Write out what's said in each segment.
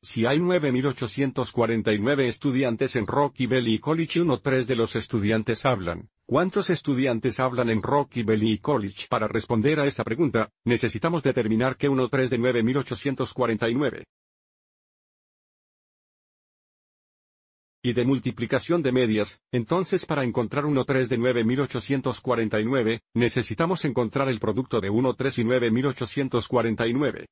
si hay 9.849 estudiantes en Rocky Valley College, uno tres de los estudiantes hablan. ¿Cuántos estudiantes hablan en Rocky Valley College? Para responder a esta pregunta, necesitamos determinar que uno tres de 9.849. y de multiplicación de medias, entonces para encontrar 1,3 de 9.849, necesitamos encontrar el producto de 1,3 y 9.849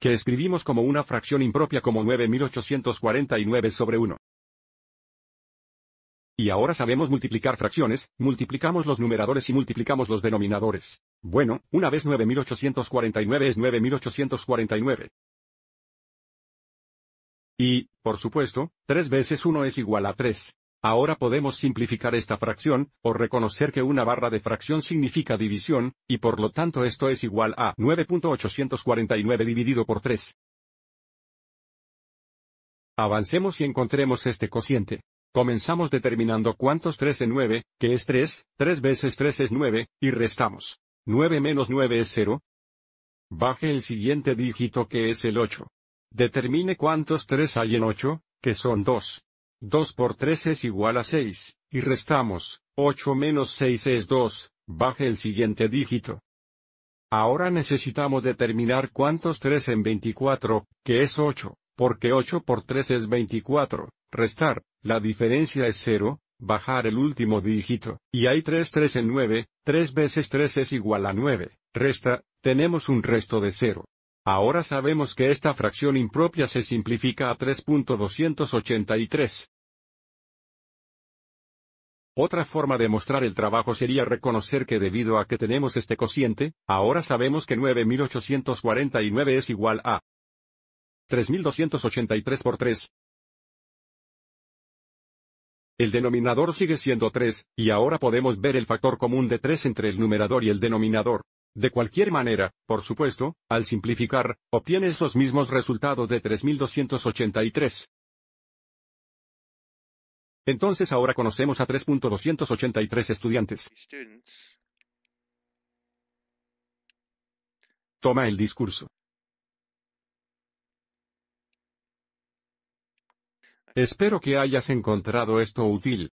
que escribimos como una fracción impropia como 9849 sobre 1. Y ahora sabemos multiplicar fracciones, multiplicamos los numeradores y multiplicamos los denominadores. Bueno, una vez 9849 es 9849. Y, por supuesto, 3 veces 1 es igual a 3. Ahora podemos simplificar esta fracción, o reconocer que una barra de fracción significa división, y por lo tanto esto es igual a 9.849 dividido por 3. Avancemos y encontremos este cociente. Comenzamos determinando cuántos 3 en 9, que es 3, 3 veces 3 es 9, y restamos. 9 menos 9 es 0. Baje el siguiente dígito que es el 8. Determine cuántos 3 hay en 8, que son 2. 2 por 3 es igual a 6, y restamos, 8 menos 6 es 2, baje el siguiente dígito. Ahora necesitamos determinar cuántos 3 en 24, que es 8, porque 8 por 3 es 24, restar, la diferencia es 0, bajar el último dígito, y hay 3 3 en 9, 3 veces 3 es igual a 9, resta, tenemos un resto de 0. Ahora sabemos que esta fracción impropia se simplifica a 3.283. Otra forma de mostrar el trabajo sería reconocer que debido a que tenemos este cociente, ahora sabemos que 9849 es igual a 3283 por 3. El denominador sigue siendo 3, y ahora podemos ver el factor común de 3 entre el numerador y el denominador. De cualquier manera, por supuesto, al simplificar, obtienes los mismos resultados de 3283. Entonces ahora conocemos a 3.283 estudiantes. Toma el discurso. Espero que hayas encontrado esto útil.